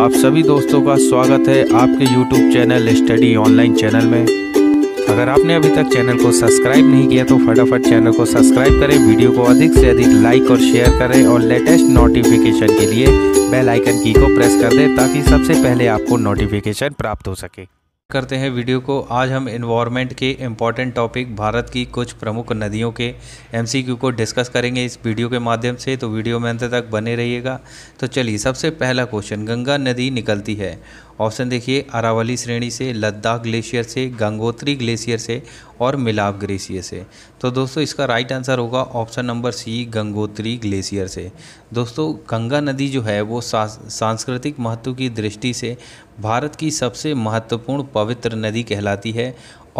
आप सभी दोस्तों का स्वागत है आपके YouTube channel study online channel में अगर आपने अभी तक चैनल को सब्सक्राइब नहीं किया तो फटाफट चैनल को सब्सक्राइब करें वीडियो को अधिक से अधिक लाइक और शेयर करें और लेटेस्ट नोटिफिकेशन के लिए बेल आइकन की को प्रेस कर दें ताकि सबसे पहले आपको नोटिफिकेशन प्राप्त हो सके करते हैं वीडियो को आज हम इन्वायरमेंट के इम्पॉर्टेंट टॉपिक भारत की कुछ प्रमुख नदियों के एमसीक्यू को डिस्कस करेंगे इस वीडियो के माध्यम से तो वीडियो में अंत तक बने रहिएगा तो चलिए सबसे पहला क्वेश्चन गंगा नदी निकलती है ऑप्शन देखिए अरावली श्रेणी से लद्दाख ग्लेशियर से गंगोत्री ग्लेशियर से और मिलाप ग्लेशियर से तो दोस्तों इसका राइट आंसर होगा option number C Gangotri glacier से दोस्तों गंगा नदी जो है वो सांस्कृतिक महत्व की दृष्टि से भारत की सबसे महत्वपूर्ण पवित्र नदी कहलाती है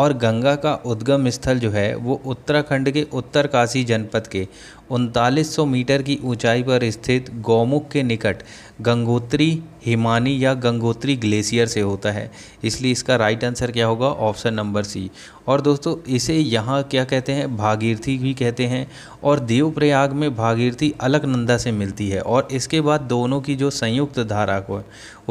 और गंगा का उद्गम स्थल जो है वो उत्तराखंड के उत्तरकाशी जनपद के उनतालीस मीटर की ऊंचाई पर स्थित गौमुख के निकट गंगोत्री हिमानी या गंगोत्री ग्लेशियर से होता है इसलिए इसका राइट आंसर क्या होगा ऑप्शन नंबर सी और दोस्तों इसे यहाँ क्या कहते हैं भागीरथी भी कहते हैं और देवप्रयाग में भागीरथी अलकनंदा से मिलती है और इसके बाद दोनों की जो संयुक्त धारा को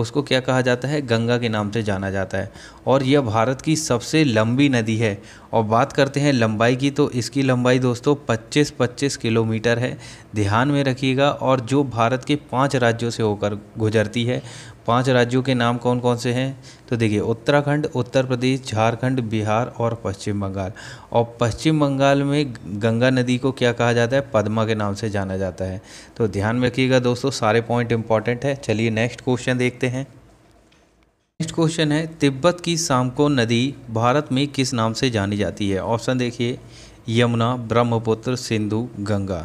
उसको क्या कहा जाता है गंगा के नाम से जाना जाता है और यह भारत की सबसे लंबी लंबी नदी है और बात करते हैं लंबाई की तो इसकी लंबाई दोस्तों 25-25 किलोमीटर है ध्यान में रखिएगा और जो भारत के पांच राज्यों से होकर गुजरती है पांच राज्यों के नाम कौन कौन से हैं तो देखिए उत्तराखंड उत्तर प्रदेश झारखंड बिहार और पश्चिम बंगाल और पश्चिम बंगाल में गंगा नदी को क्या कहा जाता है पद्मा के नाम से जाना जाता है तो ध्यान में रखिएगा दोस्तों सारे पॉइंट इंपॉर्टेंट है चलिए नेक्स्ट क्वेश्चन देखते हैं नेक्स्ट क्वेश्चन है तिब्बत की सामको नदी भारत में किस नाम से जानी जाती है ऑप्शन देखिए यमुना ब्रह्मपुत्र सिंधु गंगा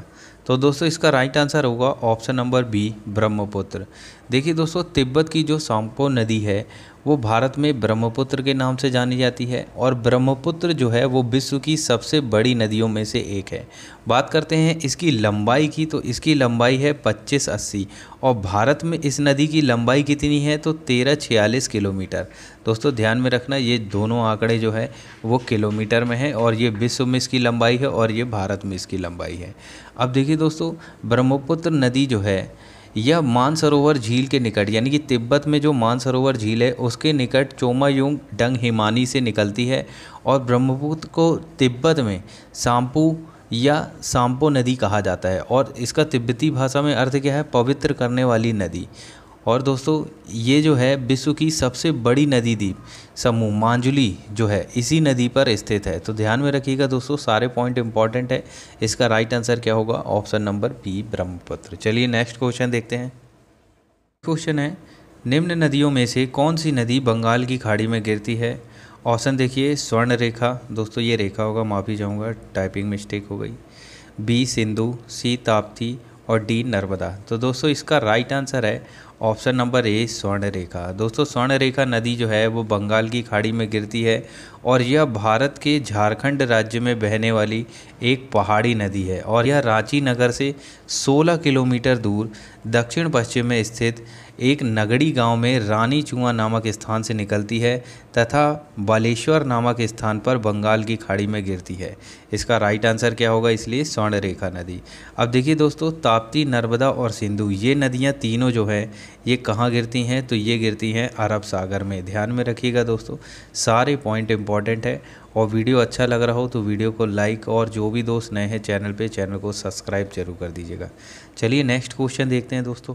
तो दोस्तों इसका राइट आंसर होगा ऑप्शन नंबर बी ब्रह्मपुत्र देखिए दोस्तों तिब्बत की जो सामको नदी है वो भारत में ब्रह्मपुत्र के नाम से जानी जाती है और ब्रह्मपुत्र जो है वो विश्व की सबसे बड़ी नदियों में से एक है बात करते हैं इसकी लंबाई की तो इसकी लंबाई है पच्चीस अस्सी और भारत में इस नदी की लंबाई कितनी है तो तेरह छियालीस किलोमीटर दोस्तों ध्यान में रखना ये दोनों आंकड़े जो है वो किलोमीटर में है और ये विश्व में इसकी लंबाई है और ये भारत में इसकी लंबाई है अब देखिए दोस्तों ब्रह्मपुत्र नदी जो है यह मानसरोवर झील के निकट यानी कि तिब्बत में जो मानसरोवर झील है उसके निकट चोमायुंग डंग हिमानी से निकलती है और ब्रह्मपुत्र को तिब्बत में सांपू या सांपो नदी कहा जाता है और इसका तिब्बती भाषा में अर्थ क्या है पवित्र करने वाली नदी और दोस्तों ये जो है विश्व की सबसे बड़ी नदी द्वीप समूह मांजुली जो है इसी नदी पर स्थित है तो ध्यान में रखिएगा दोस्तों सारे पॉइंट इंपॉर्टेंट है इसका राइट आंसर क्या होगा ऑप्शन नंबर बी ब्रह्मपुत्र चलिए नेक्स्ट क्वेश्चन देखते हैं क्वेश्चन है निम्न नदियों में से कौन सी नदी बंगाल की खाड़ी में गिरती है ऑप्शन देखिए स्वर्ण रेखा दोस्तों ये रेखा होगा माफ़ी चाहूँगा टाइपिंग मिस्टेक हो गई बी सिंधु सी ताप्ती और डी नर्मदा तो दोस्तों इसका राइट आंसर है option number A Swarna Rekha दोस्तों स्वर्ण रेखा नदी जो है वो बंगाल की खाड़ी में गिरती है और यह भारत के झारखंड राज्य में बहने वाली एक पहाड़ी नदी है और यह रांची नगर से 16 किलोमीटर दूर दक्षिण पश्चिम में स्थित एक नगड़ी गांव में रानी चुआ नामक स्थान से निकलती है तथा बालेश्वर नामक स्थान पर बंगाल की खाड़ी में गिरती है इसका राइट आंसर क्या होगा इसलिए स्वर्ण रेखा नदी अब देखिए दोस्तों ताप्ती नर्मदा और सिंधु ये नदियाँ तीनों जो हैं ये कहाँ गिरती हैं तो ये गिरती हैं अरब सागर में ध्यान में रखिएगा दोस्तों सारे पॉइंट इंपॉर्टेंट है और वीडियो अच्छा लग रहा हो तो वीडियो को लाइक और जो भी दोस्त नए हैं चैनल पे चैनल को सब्सक्राइब जरूर कर दीजिएगा चलिए नेक्स्ट क्वेश्चन देखते हैं दोस्तों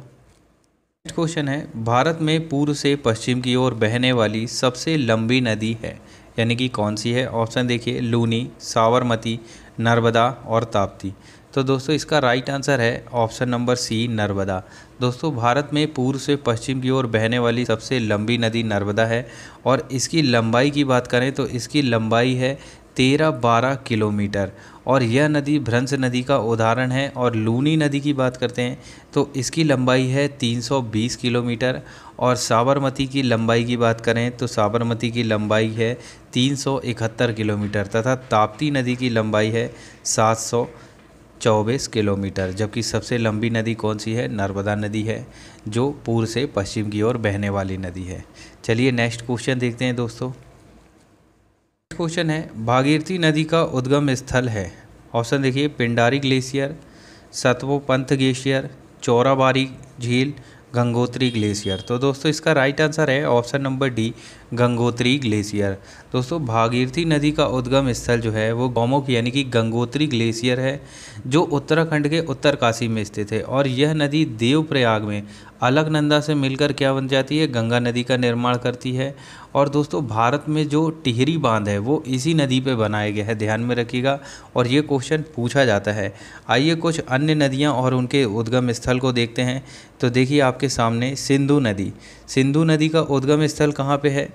नेक्स्ट क्वेश्चन है भारत में पूर्व से पश्चिम की ओर बहने वाली सबसे लंबी नदी है यानी कि कौन सी है ऑप्शन देखिए लूनी सावरमती नर्मदा और ताप्ती तो दोस्तों इसका राइट आंसर है ऑप्शन नंबर सी नर्मदा दोस्तों भारत में पूर्व से पश्चिम की ओर बहने वाली सबसे लंबी नदी नर्मदा है और इसकी लंबाई की बात करें तो इसकी लंबाई है तेरह बारह किलोमीटर और यह नदी भ्रंश नदी का उदाहरण है और लूनी नदी की बात करते हैं तो इसकी लंबाई है 320 किलोमीटर और साबरमती की लंबाई की बात करें तो साबरमती की लंबाई है 371 किलोमीटर तथा ताप्ती नदी की लंबाई है 724 चौबीस किलोमीटर जबकि सबसे लंबी नदी कौन सी है नर्मदा नदी है जो पूर्व से पश्चिम की ओर बहने वाली नदी है चलिए नेक्स्ट क्वेश्चन देखते हैं दोस्तों क्वेश्चन है भागीरथी नदी का उद्गम स्थल है ऑप्शन देखिए पिंडारी ग्लेशियर पंथ ग्लेशियर चौराबारी झील गंगोत्री ग्लेशियर तो दोस्तों इसका राइट आंसर है option number D Gangotri glacier दोस्तों भागीरथी नदी का उद्गम स्थल जो है वो गौमुख यानी कि गंगोत्री ग्लेशियर है जो उत्तराखंड के उत्तरकाशी में स्थित है और यह नदी देवप्रयाग में अलकनंदा से मिलकर क्या बन जाती है गंगा नदी का निर्माण करती है और दोस्तों भारत में जो टिहरी बांध है वो इसी नदी पे बनाया गया है ध्यान में रखिएगा और ये क्वेश्चन पूछा जाता है आइए कुछ अन्य नदियाँ और उनके उद्गम स्थल को देखते हैं तो देखिए आपके सामने सिंधु नदी सिंधु नदी का उद्गम स्थल कहाँ पर है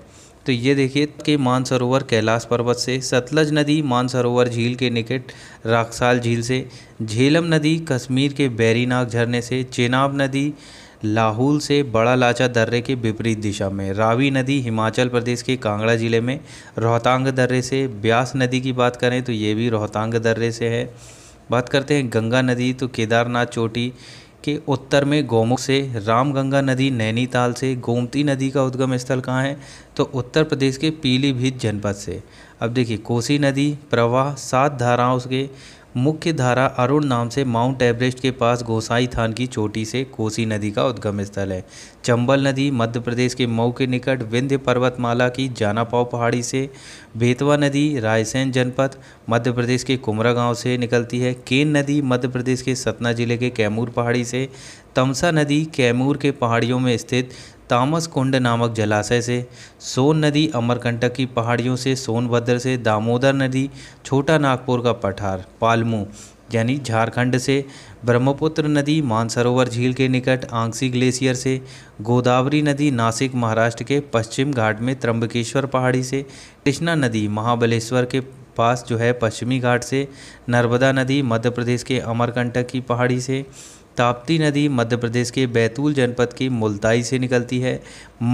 तो ये देखिए कि मानसरोवर कैलाश पर्वत से सतलज नदी मानसरोवर झील के निकट राक्षसाल झील से झेलम नदी कश्मीर के बैरीनाग झरने से चेनाब नदी लाहौल से बड़ा लाचा दर्रे के विपरीत दिशा में रावी नदी हिमाचल प्रदेश के कांगड़ा जिले में रोहतांग दर्रे से ब्यास नदी की बात करें तो ये भी रोहतांग दर्रे से है बात करते हैं गंगा नदी तो केदारनाथ चोटी के उत्तर में गोमुख से रामगंगा नदी नैनीताल से गोमती नदी का उद्गम स्थल कहाँ है तो उत्तर प्रदेश के पीलीभीत जनपद से अब देखिए कोसी नदी प्रवाह सात धाराओं के मुख्य धारा अरुण नाम से माउंट एवरेस्ट के पास गोसाई थान की चोटी से कोसी नदी का उद्गम स्थल है चंबल नदी मध्य प्रदेश के मऊ के निकट विंध्य पर्वतमाला की जानापाव पहाड़ी से बेतवा नदी रायसेन जनपद मध्य प्रदेश के कुमरा गांव से निकलती है केन नदी मध्य प्रदेश के सतना जिले के कैमूर पहाड़ी से तमसा नदी कैमूर के पहाड़ियों में स्थित तामस कुंड नामक जलाशय से सोन नदी अमरकंटक की पहाड़ियों से सोनभद्र से दामोदर नदी छोटा नागपुर का पठार पालमू यानी झारखंड से ब्रह्मपुत्र नदी मानसरोवर झील के निकट आंगसी ग्लेशियर से गोदावरी नदी नासिक महाराष्ट्र के पश्चिम घाट में त्रंबकेश्वर पहाड़ी से कृष्णा नदी महाबलेश्वर के पास जो है पश्चिमी घाट से नर्मदा नदी मध्य प्रदेश के अमरकंटक की पहाड़ी से ताप्ती नदी मध्य प्रदेश के बैतूल जनपद की मुल्ताई से निकलती है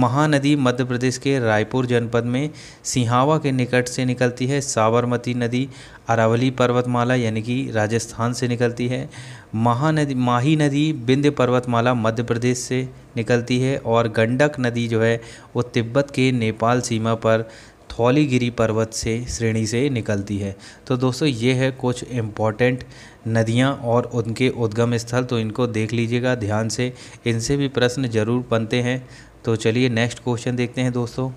महानदी मध्य प्रदेश के रायपुर जनपद में सिंहावा के निकट से निकलती है साबरमती नदी अरावली पर्वतमाला यानी कि राजस्थान से निकलती है महानदी माही नदी बिंद पर्वतमाला मध्य प्रदेश से निकलती है और गंडक नदी जो है वो तिब्बत के नेपाल सीमा पर थौलीगिरी पर्वत से श्रेणी से निकलती है तो दोस्तों ये है कुछ इम्पॉर्टेंट नदियाँ और उनके उद्गम स्थल तो इनको देख लीजिएगा ध्यान से इनसे भी प्रश्न ज़रूर बनते हैं तो चलिए नेक्स्ट क्वेश्चन देखते हैं दोस्तों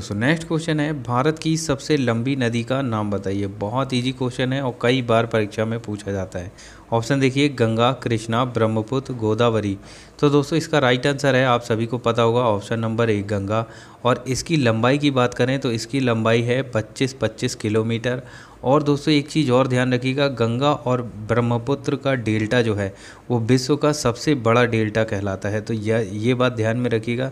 दोस्तों नेक्स्ट क्वेश्चन है भारत की सबसे लंबी नदी का नाम बताइए बहुत इजी क्वेश्चन है और कई बार परीक्षा में पूछा जाता है ऑप्शन देखिए गंगा कृष्णा ब्रह्मपुत्र गोदावरी तो दोस्तों इसका राइट आंसर है आप सभी को पता होगा ऑप्शन नंबर एक गंगा और इसकी लंबाई की बात करें तो इसकी लंबाई है 25-25 किलोमीटर और दोस्तों एक चीज़ और ध्यान रखिएगा गंगा और ब्रह्मपुत्र का डेल्टा जो है वो विश्व का सबसे बड़ा डेल्टा कहलाता है तो यह ये बात ध्यान में रखिएगा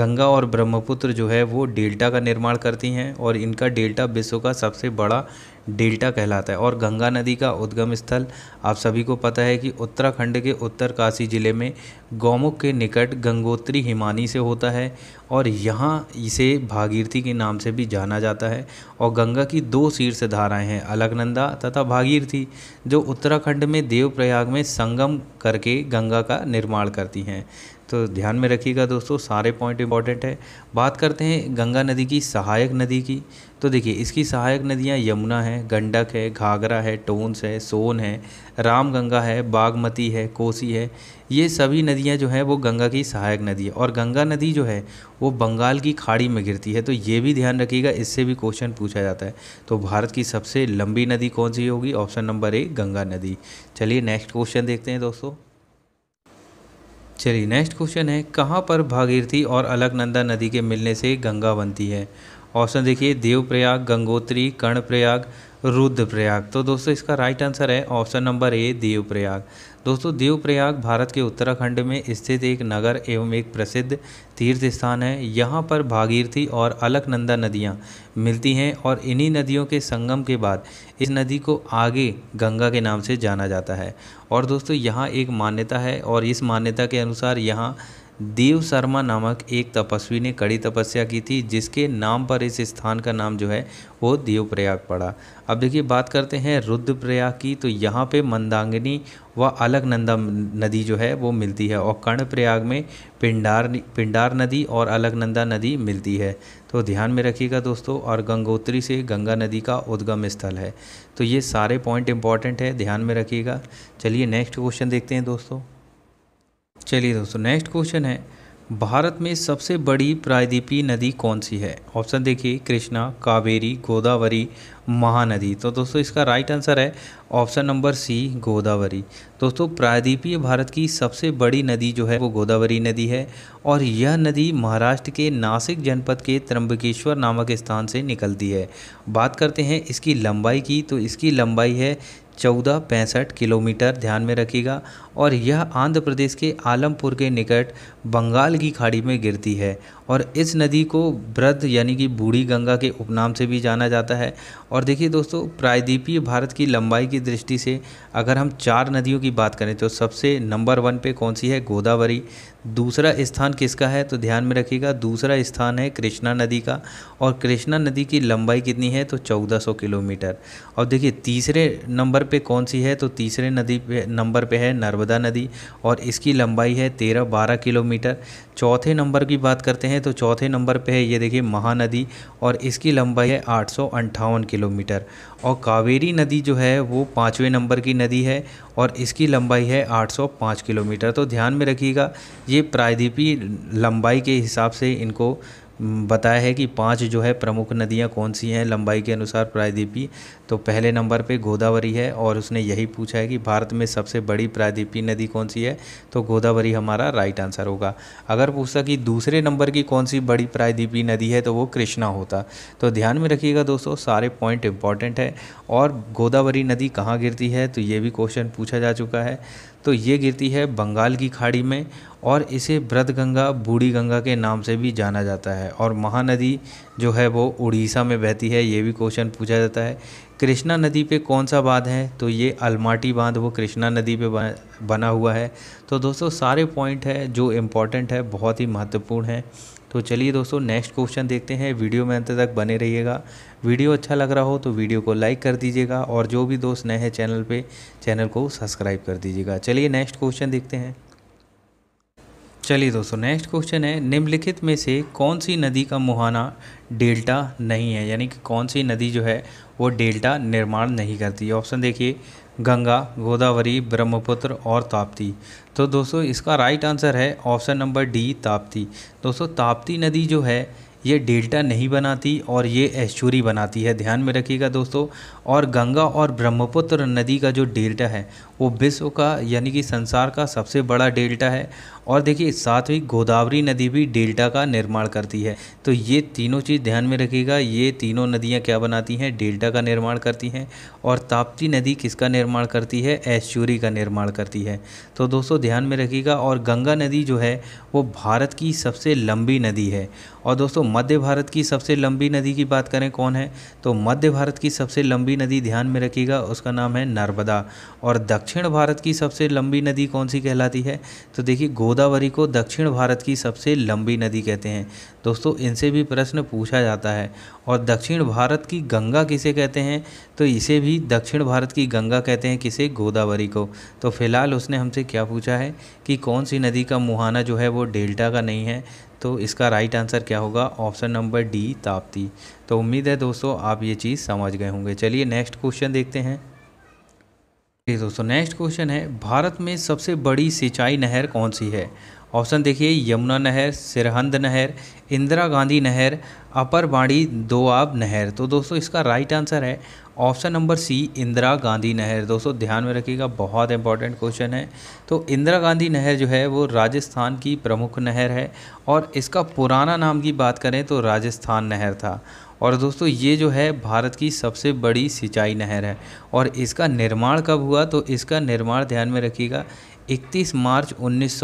गंगा और ब्रह्मपुत्र जो है वो डेल्टा का निर्माण करती हैं और इनका डेल्टा विश्व का सबसे बड़ा डेल्टा कहलाता है और गंगा नदी का उद्गम स्थल आप सभी को पता है कि उत्तराखंड के उत्तरकाशी ज़िले में गौमुख के निकट गंगोत्री हिमानी से होता है और यहाँ इसे भागीरथी के नाम से भी जाना जाता है और गंगा की दो शीर्ष धाराएं हैं अलकनंदा तथा भागीरथी जो उत्तराखंड में देवप्रयाग में संगम करके गंगा का निर्माण करती हैं तो ध्यान में रखिएगा दोस्तों सारे पॉइंट इंपॉर्टेंट है बात करते हैं गंगा नदी की सहायक नदी की तो देखिए इसकी सहायक नदियाँ यमुना है गंडक है घाघरा है टोन्स है सोन है रामगंगा है बागमती है कोसी है ये सभी नदियाँ जो हैं वो गंगा की सहायक नदी है और गंगा नदी जो है वो बंगाल की खाड़ी में गिरती है तो ये भी ध्यान रखिएगा इससे भी क्वेश्चन पूछा जाता है तो भारत की सबसे लंबी नदी कौन सी होगी ऑप्शन नंबर ए गंगा नदी चलिए नेक्स्ट क्वेश्चन देखते हैं दोस्तों चलिए नेक्स्ट क्वेश्चन है कहाँ पर भागीरथी और अलकनंदा नदी के मिलने से गंगा बनती है ऑप्शन देखिए देवप्रयाग गंगोत्री कर्णप्रयाग रुद्रप्रयाग तो दोस्तों इसका राइट आंसर है ऑप्शन नंबर ए देवप्रयाग दोस्तों देवप्रयाग भारत के उत्तराखंड में स्थित एक नगर एवं एक प्रसिद्ध तीर्थ स्थान है यहाँ पर भागीरथी और अलकनंदा नदियाँ मिलती हैं और इन्हीं नदियों के संगम के बाद इस नदी को आगे गंगा के नाम से जाना जाता है और दोस्तों यहाँ एक मान्यता है और इस मान्यता के अनुसार यहाँ देव शर्मा नामक एक तपस्वी ने कड़ी तपस्या की थी जिसके नाम पर इस स्थान का नाम जो है वो देवप्रयाग पड़ा अब देखिए बात करते हैं रुद्रप्रयाग की तो यहाँ पे मंदांगिनी व अलकनंदा नदी जो है वो मिलती है और कर्णप्रयाग में पिंडार पिंडार नदी और अलकनंदा नदी मिलती है तो ध्यान में रखिएगा दोस्तों और गंगोत्री से गंगा नदी का उद्गम स्थल है तो ये सारे पॉइंट इंपॉर्टेंट है ध्यान में रखिएगा चलिए नेक्स्ट क्वेश्चन देखते हैं दोस्तों चलिए दोस्तों नेक्स्ट क्वेश्चन है भारत में सबसे बड़ी प्रायद्वीपीय नदी कौन सी है ऑप्शन देखिए कृष्णा कावेरी गोदावरी महानदी तो दोस्तों इसका राइट आंसर है ऑप्शन नंबर सी गोदावरी दोस्तों प्रायद्वीपीय भारत की सबसे बड़ी नदी जो है वो गोदावरी नदी है और यह नदी महाराष्ट्र के नासिक जनपद के त्रंबकेश्वर नामक स्थान से निकलती है बात करते हैं इसकी लंबाई की तो इसकी लंबाई है चौदह पैंसठ किलोमीटर ध्यान में रखिएगा और यह आंध्र प्रदेश के आलमपुर के निकट बंगाल की खाड़ी में गिरती है और इस नदी को ब्रद यानी कि बूढ़ी गंगा के उपनाम से भी जाना जाता है और देखिए दोस्तों प्रायद्वीपीय भारत की लंबाई की दृष्टि से अगर हम चार नदियों की बात करें तो सबसे नंबर वन पे कौन सी है गोदावरी दूसरा स्थान किसका है तो ध्यान में रखिएगा दूसरा स्थान है कृष्णा नदी का और कृष्णा नदी की लंबाई कितनी है तो 1400 किलोमीटर और देखिए तीसरे नंबर पे कौन सी है तो तीसरे नदी पे नंबर पे है नर्मदा नर्मदा नदी और इसकी लंबाई है तेरह बारह किलोमीटर चौथे नंबर की बात करते हैं तो चौथे नंबर पे है ये देखिए महानदी और इसकी लंबाई है आठ किलोमीटर और कावेरी नदी जो है वो पाँचवें नंबर की नदी है और इसकी लंबाई है 805 किलोमीटर तो ध्यान में रखिएगा ये प्रायद्वीपी लंबाई के हिसाब से इनको बताया है कि पांच जो है प्रमुख नदियां कौन सी हैं लंबाई के अनुसार प्रायद्वीपी तो पहले नंबर पे गोदावरी है और उसने यही पूछा है कि भारत में सबसे बड़ी प्रायद्वीपी नदी कौन सी है तो गोदावरी हमारा राइट आंसर होगा अगर पूछता कि दूसरे नंबर की कौन सी बड़ी प्रायद्वीपी नदी है तो वो कृष्णा होता तो ध्यान में रखिएगा दोस्तों सारे पॉइंट इंपॉर्टेंट है और गोदावरी नदी कहाँ गिरती है तो ये भी क्वेश्चन पूछा जा चुका है तो ये गिरती है बंगाल की खाड़ी में और इसे ब्रद गंगा बूढ़ी गंगा के नाम से भी जाना जाता है और महानदी जो है वो उड़ीसा में बहती है ये भी क्वेश्चन पूछा जाता है कृष्णा नदी पे कौन सा बांध है तो ये अलमाटी बांध वो कृष्णा नदी पे बना हुआ है तो दोस्तों सारे पॉइंट है जो इम्पॉर्टेंट है बहुत ही महत्वपूर्ण है तो चलिए दोस्तों नेक्स्ट क्वेश्चन देखते हैं वीडियो में अंत तक बने रहिएगा वीडियो अच्छा लग रहा हो तो वीडियो को लाइक कर दीजिएगा और जो भी दोस्त नए हैं चैनल पे चैनल को सब्सक्राइब कर दीजिएगा चलिए नेक्स्ट क्वेश्चन देखते हैं चलिए दोस्तों नेक्स्ट क्वेश्चन है निम्नलिखित में से कौन सी नदी का मुहाना डेल्टा नहीं है यानी कि कौन सी नदी जो है वो डेल्टा निर्माण नहीं करती ऑप्शन देखिए गंगा गोदावरी ब्रह्मपुत्र और ताप्ती तो दोस्तों इसका राइट आंसर है ऑप्शन नंबर डी ताप्ती दोस्तों ताप्ती नदी जो है ये डेल्टा नहीं बनाती और ये ऐश्चुरी बनाती है ध्यान में रखिएगा दोस्तों और गंगा और ब्रह्मपुत्र नदी का जो डेल्टा है वो विश्व का यानी कि संसार का सबसे बड़ा डेल्टा है और देखिए साथ ही गोदावरी नदी भी डेल्टा का निर्माण करती है तो ये तीनों चीज़ ध्यान में रखिएगा ये तीनों नदियाँ क्या बनाती हैं डेल्टा का निर्माण करती हैं और ताप्ती नदी किसका निर्माण करती है ऐश्यूरी का निर्माण करती है तो दोस्तों ध्यान में रखिएगा और गंगा नदी जो है वो भारत की सबसे लंबी नदी है और दोस्तों मध्य भारत की सबसे लंबी नदी की बात करें कौन है तो मध्य भारत की सबसे लंबी लंबी नदी ध्यान में रखिएगा उसका नाम है नर्मदा और दक्षिण भारत की सबसे लंबी नदी कौन सी कहलाती है तो देखिए गोदावरी को दक्षिण भारत की सबसे लंबी नदी कहते हैं दोस्तों इनसे भी प्रश्न पूछा जाता है और दक्षिण भारत की गंगा किसे कहते हैं तो इसे भी दक्षिण भारत की गंगा कहते हैं किसे गोदावरी को तो फिलहाल उसने हमसे क्या पूछा है कि कौन सी नदी का मुहाना जो है वो डेल्टा का नहीं है तो इसका राइट आंसर क्या होगा ऑप्शन नंबर डी ताप्ती तो उम्मीद है दोस्तों आप ये चीज़ समझ गए होंगे चलिए नेक्स्ट क्वेश्चन देखते हैं दोस्तों नेक्स्ट क्वेश्चन है भारत में सबसे बड़ी सिंचाई नहर कौन सी है ऑप्शन देखिए यमुना नहर सिरहंद नहर इंदिरा गांधी नहर अपर बाड़ी दोआब नहर तो दोस्तों इसका राइट आंसर है option number C Indira Gandhi नहर दोस्तों ध्यान में रखिएगा बहुत इंपॉर्टेंट क्वेश्चन है तो इंदिरा गांधी नहर जो है वो राजस्थान की प्रमुख नहर है और इसका पुराना नाम की बात करें तो राजस्थान नहर था और दोस्तों ये जो है भारत की सबसे बड़ी सिंचाई नहर है और इसका निर्माण कब हुआ तो इसका निर्माण ध्यान में रखिएगा इकतीस मार्च उन्नीस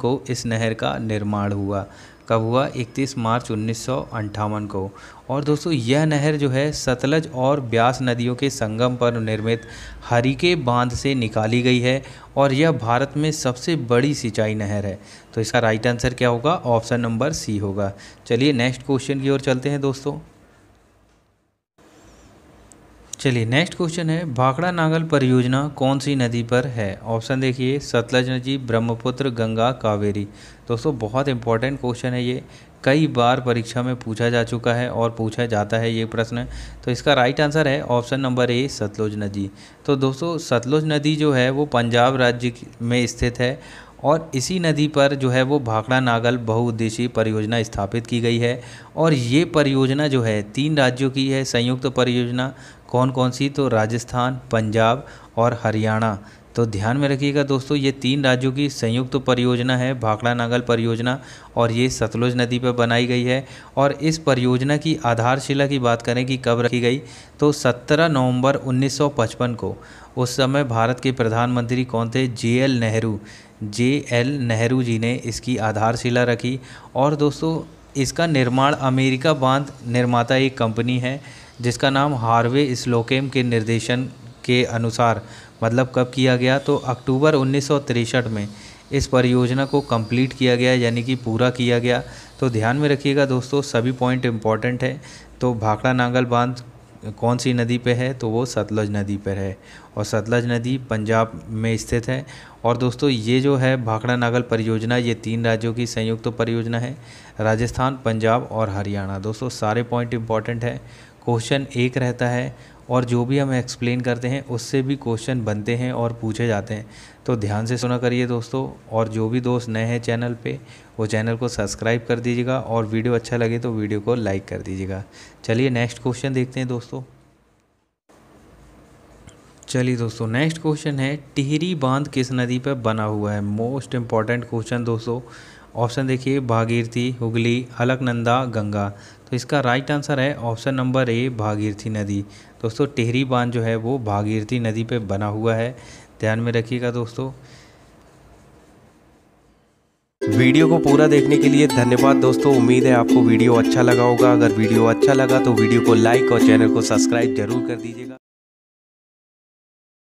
को इस नहर का निर्माण हुआ कब हुआ 31 मार्च उन्नीस को और दोस्तों यह नहर जो है सतलज और ब्यास नदियों के संगम पर निर्मित हरिके बांध से निकाली गई है और यह भारत में सबसे बड़ी सिंचाई नहर है तो इसका राइट आंसर क्या होगा ऑप्शन नंबर सी होगा चलिए नेक्स्ट क्वेश्चन की ओर चलते हैं दोस्तों चलिए नेक्स्ट क्वेश्चन है भाखड़ा नांगल परियोजना कौन सी नदी पर है ऑप्शन देखिए सतलज नदी ब्रह्मपुत्र गंगा कावेरी दोस्तों बहुत इंपॉर्टेंट क्वेश्चन है ये कई बार परीक्षा में पूछा जा चुका है और पूछा जाता है ये प्रश्न तो इसका राइट आंसर है ऑप्शन नंबर ए सतलुज नदी तो दोस्तों सतलुज नदी जो है वो पंजाब राज्य में स्थित है और इसी नदी पर जो है वो भाखड़ा नागल बहुउद्देशीय परियोजना स्थापित की गई है और ये परियोजना जो है तीन राज्यों की है संयुक्त परियोजना कौन कौन सी तो राजस्थान पंजाब और हरियाणा तो ध्यान में रखिएगा दोस्तों ये तीन राज्यों की संयुक्त परियोजना है भाखड़ा नागल परियोजना और ये सतलुज नदी पर बनाई गई है और इस परियोजना की आधारशिला की बात करें कि कब रखी गई तो 17 नवंबर 1955 को उस समय भारत के प्रधानमंत्री कौन थे J L Nehru J L Nehru ji ने इसकी आधारशिला रखी और दोस्तों इसका निर्माण अमेरिका बांध निर्माता एक कंपनी है जिसका नाम हार्वे स्लोकेम के निर्देशन के अनुसार मतलब कब किया गया तो अक्टूबर उन्नीस में इस परियोजना को कंप्लीट किया गया यानी कि पूरा किया गया तो ध्यान में रखिएगा दोस्तों सभी पॉइंट इम्पॉर्टेंट है तो भाखड़ा नांगल बांध कौन सी नदी पे है तो वो सतलज नदी पर है और सतलज नदी पंजाब में स्थित है और दोस्तों ये जो है भाखड़ा नागल परियोजना ये तीन राज्यों की संयुक्त तो परियोजना है राजस्थान पंजाब और हरियाणा दोस्तों सारे पॉइंट इम्पॉर्टेंट हैं क्वेश्चन एक रहता है और जो भी हम एक्सप्लेन करते हैं उससे भी क्वेश्चन बनते हैं और पूछे जाते हैं तो ध्यान से सुना करिए दोस्तों और जो भी दोस्त नए हैं चैनल पे वो चैनल को सब्सक्राइब कर दीजिएगा और वीडियो अच्छा लगे तो वीडियो को लाइक कर दीजिएगा चलिए नेक्स्ट क्वेश्चन देखते हैं दोस्तों चलिए दोस्तों नेक्स्ट क्वेश्चन है टिहरी बांध किस नदी पर बना हुआ है मोस्ट इम्पॉर्टेंट क्वेश्चन दोस्तों ऑप्शन देखिए भागीरथी हुगली अलकनंदा गंगा तो इसका राइट आंसर है ऑप्शन नंबर ए भागीरथी नदी दोस्तों टेहरी बांध जो है वो भागीरथी नदी पे बना हुआ है ध्यान में रखिएगा दोस्तों वीडियो को पूरा देखने के लिए धन्यवाद दोस्तों उम्मीद है आपको वीडियो अच्छा लगा होगा अगर वीडियो अच्छा लगा तो वीडियो को लाइक और चैनल को सब्सक्राइब जरूर कर दीजिएगा